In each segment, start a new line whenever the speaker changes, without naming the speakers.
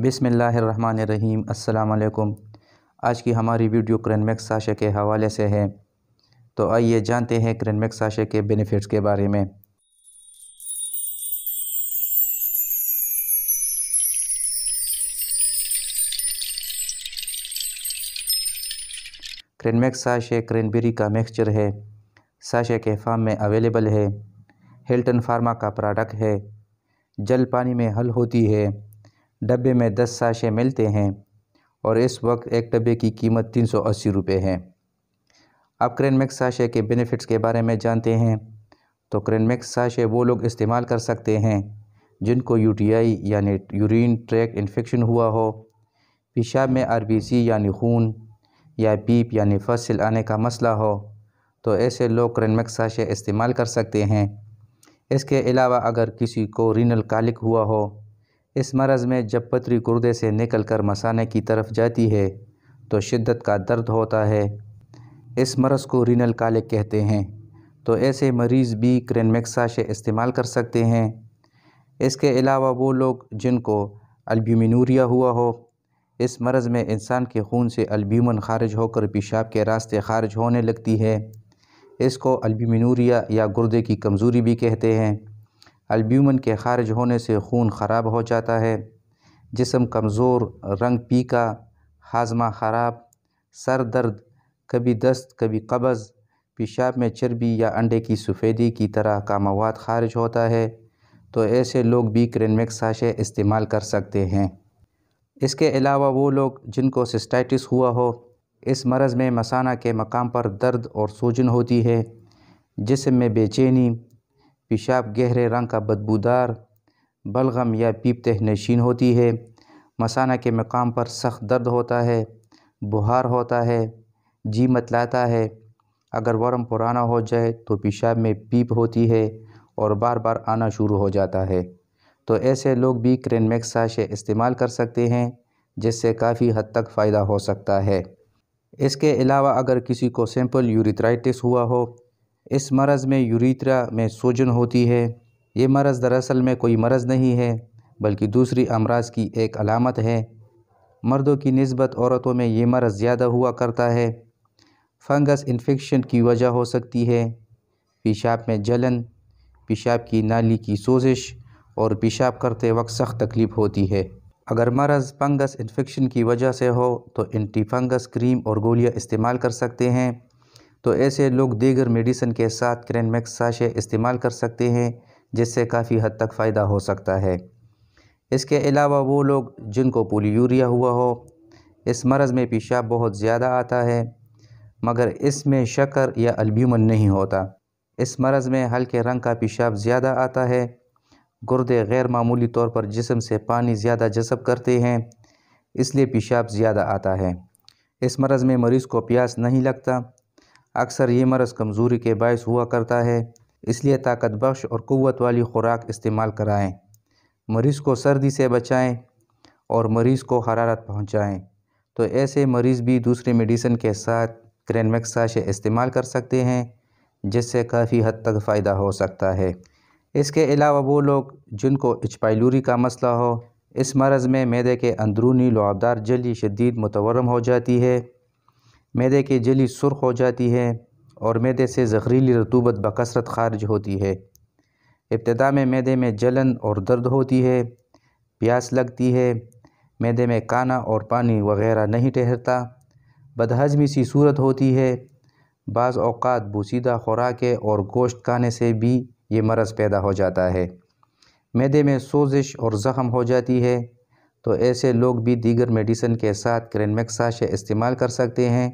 बिसमीम् अल्लाम आज की हमारी वीडियो क्रनमैक्स साशे के हवाले से है तो आइए जानते हैं क्रनमैक्स साशे के बेनिफिट्स के बारे में क्रनमैक्स साशे क्रेनबेरी का मिक्सचर है साशे के फार्म में अवेलेबल है हिल्टन फार्मा का प्रोडक्ट है जल पानी में हल होती है डब्बे में दस साशे मिलते हैं और इस वक्त एक डब्बे की कीमत तीन सौ अस्सी रुपये है अब क्रेनमैक्स साशे के बेनिफिट्स के बारे में जानते हैं तो क्रेनमैक्स साशे वो लोग इस्तेमाल कर सकते हैं जिनको यूटीआई यानी यूरिन ट्रैक इन्फेक्शन हुआ हो पेशाब में आरबीसी यानी खून या पीप यानी फसल आने का मसला हो तो ऐसे लोग क्रेनमैक्स साशे इस्तेमाल कर सकते हैं इसके अलावा अगर किसी को रीनल कालिक हुआ हो इस मरज़ में जब पतरी गुर्दे से निकलकर मसाने की तरफ जाती है तो शिद्दत का दर्द होता है इस मरज़ को रीनल कालिक कहते हैं तो ऐसे मरीज़ भी क्रेनमेक्सा से इस्तेमाल कर सकते हैं इसके अलावा वो लोग जिनको अल्ब्यूमिनूरिया हुआ हो इस मरज़ में इंसान के खून से अल्ब्यूमन खारिज होकर पेशाब के रास्ते खारिज होने लगती है इसको अल्ब्यूमिनूरिया या गुर्दे की कमज़ोरी भी कहते हैं अल्ब्यूमन के खारिज होने से खून ख़राब हो जाता है जिसम कमज़ोर रंग पीका हाजमा ख़राब सर दर्द कभी दस्त कभी कब्ज़ पेशाब में चर्बी या अंडे की सफ़ेदी की तरह का मवाद खारिज होता है तो ऐसे लोग भी क्रेनमिक्स साशे इस्तेमाल कर सकते हैं इसके अलावा वो लोग जिनको सिस्टाइटिस हुआ हो इस मरज़ में मसाना के मकाम पर दर्द और सूजन होती है जिसम में बेचैनी पेशाब गहरे रंग का बदबूदार बलगम या पीप तह नशीन होती है मसाना के मकाम पर सख्त दर्द होता है बुहार होता है जी मतलाता है अगर वर्म पुराना हो जाए तो पेशाब में पीप होती है और बार बार आना शुरू हो जाता है तो ऐसे लोग भी क्रेनमैक्स साशे इस्तेमाल कर सकते हैं जिससे काफ़ी हद तक फ़ायदा हो सकता है इसके अलावा अगर किसी को सैंपल यूरिथ्राइटिस हुआ हो इस मरज़ में यूरिथ्रा में सूजन होती है ये मरज़ दरअसल में कोई मरज़ नहीं है बल्कि दूसरी अमराज की एक अलामत है मर्दों की नस्बत औरतों में ये मरज़ ज़्यादा हुआ करता है फंगस इन्फेक्शन की वजह हो सकती है पेशाब में जलन पेशाब की नाली की सोजिश और पेशाब करते वक्त सख्त तकलीफ़ होती है अगर मरज़ फंगस इन्फेक्शन की वजह से हो तो एंटी फंगस क्रीम और गोलियां इस्तेमाल कर सकते हैं तो ऐसे लोग दीगर मेडिसन के साथ क्रेनमैक्स साशे इस्तेमाल कर सकते हैं जिससे काफ़ी हद तक फ़ायदा हो सकता है इसके अलावा वो लोग जिनको पोलियूरिया हुआ हो इस मरज़ में पेशाब बहुत ज़्यादा आता है मगर इसमें शक्कर या अल्ब्यूमन नहीं होता इस मरज़ में हल्के रंग का पेशाब ज़्यादा आता है गुर्दे गैर मामूली तौर पर जिसम से पानी ज़्यादा जसब करते हैं इसलिए पेशाब ज़्यादा आता है इस मरज़ में मरीज़ को प्यास नहीं लगता अक्सर ये मरस कमज़ोरी के बायस हुआ करता है इसलिए ताकत बख्श और क़वत वाली खुराक इस्तेमाल कराएँ मरीज़ को सर्दी से बचाएँ और मरीज़ को हरारत पहुँचाएँ तो ऐसे मरीज़ भी दूसरे मेडिसिन के साथ क्रेनमैक्स इस्तेमाल कर सकते हैं जिससे काफ़ी हद तक फ़ायदा हो सकता है इसके अलावा वो लोग जिनको इचपाइलूरी का मसला हो इस मरज़ में मैदे के अंदरूनी लुआबदार जली शदीद मुतवरम हो जाती है मैदे की जली सुर्ख हो जाती है और मैदे से जहरीली रतूबत बकसरत खारिज होती है इब्तदा में मैदे में जलन और दर्द होती है प्यास लगती है मैदे में काना और पानी वगैरह नहीं ठहरता बदहजमी सी सूरत होती है बाज़ अवकात बूसीदा खुराकें और गोश्त खाने से भी ये मरज़ पैदा हो जाता है मैदे में सोजिश और ज़ख़म हो जाती है तो ऐसे लोग भी दीगर मेडिसिन के साथ क्रेनमेक्सा इस्तेमाल कर सकते हैं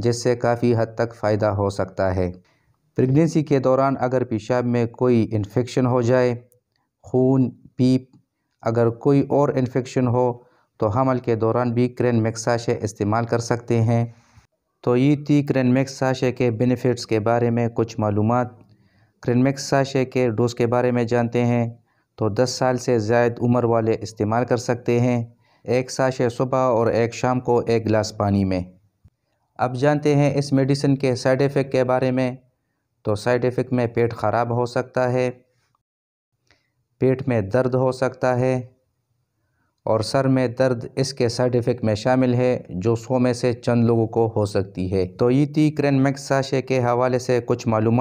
जिससे काफ़ी हद तक फ़ायदा हो सकता है प्रेगनेंसी के दौरान अगर पेशाब में कोई इन्फेक्शन हो जाए खून पीप अगर कोई और इन्फेक्शन हो तो हमल के दौरान भी क्रेन मैक्साशे इस्तेमाल कर सकते हैं तो ये थी क्रेन मैक्साशे के बेनिफिट्स के बारे में कुछ मालूम क्रेन मैक्साशे साशे के डोज़ के बारे में जानते हैं तो 10 साल से ज़ायद उम्र वाले इस्तेमाल कर सकते हैं एक साशे सुबह और एक शाम को एक गिलास पानी में अब जानते हैं इस मेडिसिन के साइड इफ़ेक्ट के बारे में तो साइड इफ़ेक्ट में पेट ख़राब हो सकता है पेट में दर्द हो सकता है और सर में दर्द इसके साइड इफ़ेक्ट में शामिल है जो सौ में से चंद लोगों को हो सकती है तो ये थी क्रेन मैक्स साशे के हवाले से कुछ मालूम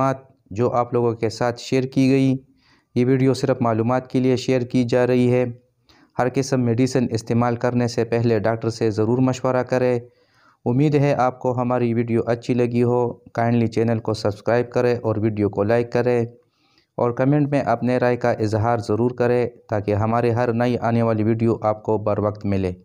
जो आप लोगों के साथ शेयर की गई ये वीडियो सिर्फ मालूम के लिए शेयर की जा रही है हर किस्म मेडिसिन इस्तेमाल करने से पहले डॉक्टर से ज़रूर मशवरा करें उम्मीद है आपको हमारी वीडियो अच्छी लगी हो काइंडली चैनल को सब्सक्राइब करें और वीडियो को लाइक करें और कमेंट में अपने राय का इजहार ज़रूर करें ताकि हमारे हर नई आने वाली वीडियो आपको बर वक्त मिले